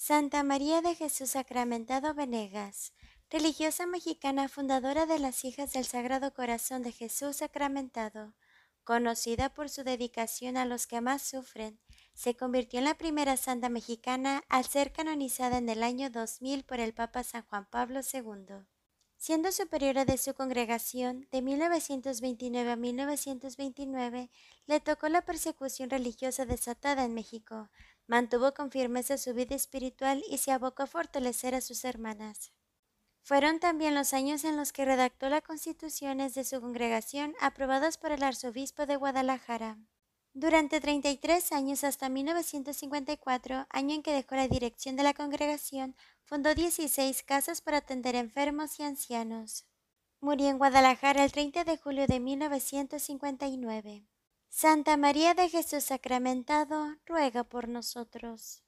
Santa María de Jesús Sacramentado Venegas, religiosa mexicana fundadora de las Hijas del Sagrado Corazón de Jesús Sacramentado, conocida por su dedicación a los que más sufren, se convirtió en la primera santa mexicana al ser canonizada en el año 2000 por el Papa San Juan Pablo II. Siendo superiora de su congregación de 1929 a 1929, le tocó la persecución religiosa desatada en México, Mantuvo con firmeza su vida espiritual y se abocó a fortalecer a sus hermanas. Fueron también los años en los que redactó las constituciones de su congregación aprobadas por el arzobispo de Guadalajara. Durante 33 años hasta 1954, año en que dejó la dirección de la congregación, fundó 16 casas para atender enfermos y ancianos. Murió en Guadalajara el 30 de julio de 1959. Santa María de Jesús Sacramentado, ruega por nosotros.